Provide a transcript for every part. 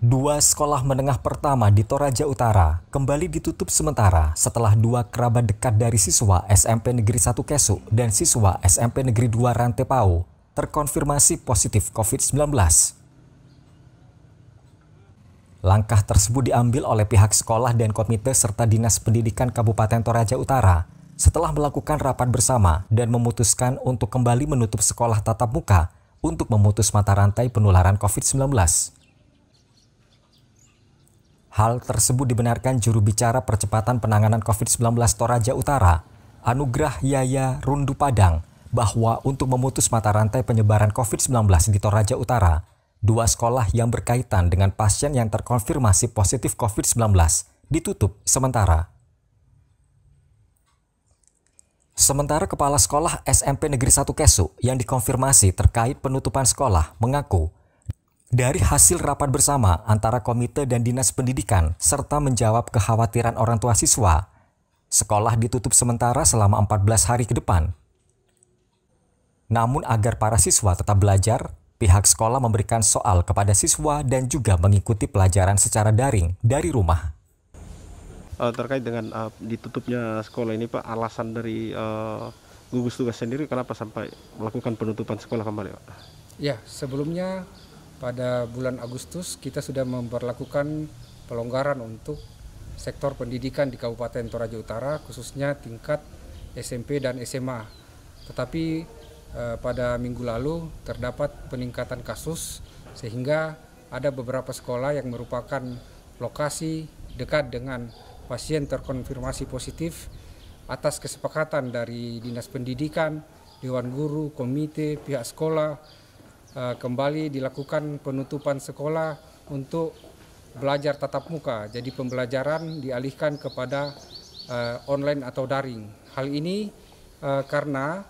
Dua sekolah menengah pertama di Toraja Utara kembali ditutup sementara setelah dua kerabat dekat dari siswa SMP Negeri 1 Kesu dan siswa SMP Negeri 2 Rantepau terkonfirmasi positif COVID-19. Langkah tersebut diambil oleh pihak sekolah dan komite serta Dinas Pendidikan Kabupaten Toraja Utara setelah melakukan rapat bersama dan memutuskan untuk kembali menutup sekolah tatap muka untuk memutus mata rantai penularan COVID-19. Hal tersebut dibenarkan juru bicara percepatan penanganan COVID-19 Toraja Utara, Anugrah Yaya Rundu Padang, bahwa untuk memutus mata rantai penyebaran COVID-19 di Toraja Utara, dua sekolah yang berkaitan dengan pasien yang terkonfirmasi positif COVID-19 ditutup sementara. Sementara Kepala Sekolah SMP Negeri 1 Kesu yang dikonfirmasi terkait penutupan sekolah mengaku dari hasil rapat bersama antara komite dan dinas pendidikan serta menjawab kekhawatiran orang tua siswa, sekolah ditutup sementara selama 14 hari ke depan. Namun agar para siswa tetap belajar, pihak sekolah memberikan soal kepada siswa dan juga mengikuti pelajaran secara daring dari rumah uh, terkait dengan uh, ditutupnya sekolah ini Pak alasan dari uh, gugus tugas sendiri kenapa sampai melakukan penutupan sekolah kembali Pak? Ya sebelumnya pada bulan Agustus kita sudah memperlakukan pelonggaran untuk sektor pendidikan di Kabupaten Toraja Utara khususnya tingkat SMP dan SMA. Tetapi eh, pada minggu lalu terdapat peningkatan kasus sehingga ada beberapa sekolah yang merupakan lokasi dekat dengan pasien terkonfirmasi positif atas kesepakatan dari Dinas Pendidikan, Dewan Guru, Komite, pihak sekolah, e, kembali dilakukan penutupan sekolah untuk belajar tatap muka. Jadi pembelajaran dialihkan kepada e, online atau daring. Hal ini e, karena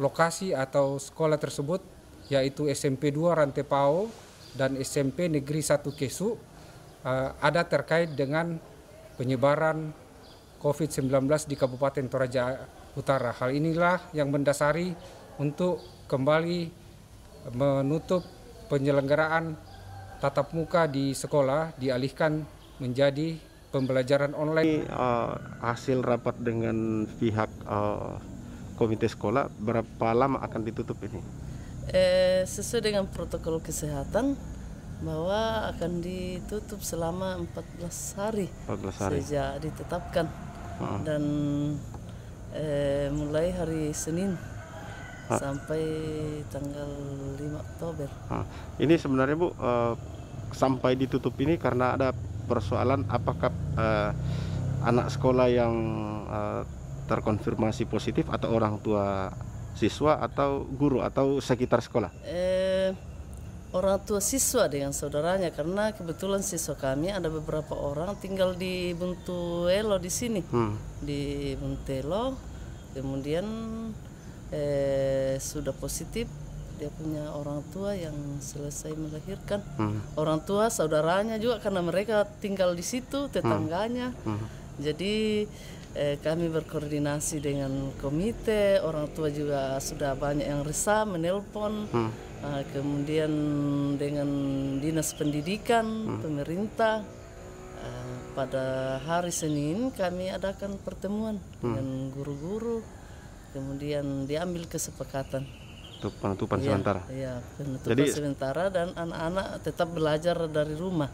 lokasi atau sekolah tersebut yaitu SMP 2 Rantepao dan SMP Negeri 1 Kesu ada terkait dengan penyebaran COVID-19 di Kabupaten Toraja Utara. Hal inilah yang mendasari untuk kembali menutup penyelenggaraan tatap muka di sekolah dialihkan menjadi pembelajaran online. Ini, uh, hasil rapat dengan pihak uh, komite sekolah berapa lama akan ditutup ini? Eh, sesuai dengan protokol kesehatan bahwa akan ditutup selama 14 hari, 14 hari. sejak ditetapkan uh-huh. dan eh, mulai hari Senin uh sampai tanggal 5 Oktober. uh Ini sebenarnya Bu uh, sampai ditutup ini karena ada persoalan apakah uh, anak sekolah yang uh, terkonfirmasi positif atau orang tua siswa atau guru atau sekitar sekolah? Eh, orang tua siswa dengan saudaranya karena kebetulan siswa kami ada beberapa orang tinggal di Buntuelo di sini hmm. di Buntelo kemudian eh, sudah positif dia punya orang tua yang selesai melahirkan hmm. orang tua saudaranya juga karena mereka tinggal di situ hmm. tetangganya hmm. Hmm. jadi eh, kami berkoordinasi dengan komite, orang tua juga sudah banyak yang resah menelpon, hmm. eh, kemudian dengan dinas pendidikan, hmm. pemerintah. Eh, pada hari Senin kami adakan pertemuan hmm. dengan guru-guru, kemudian diambil kesepakatan penutupan ya, sementara. Ya, penutupan Jadi, sementara dan anak-anak tetap belajar dari rumah.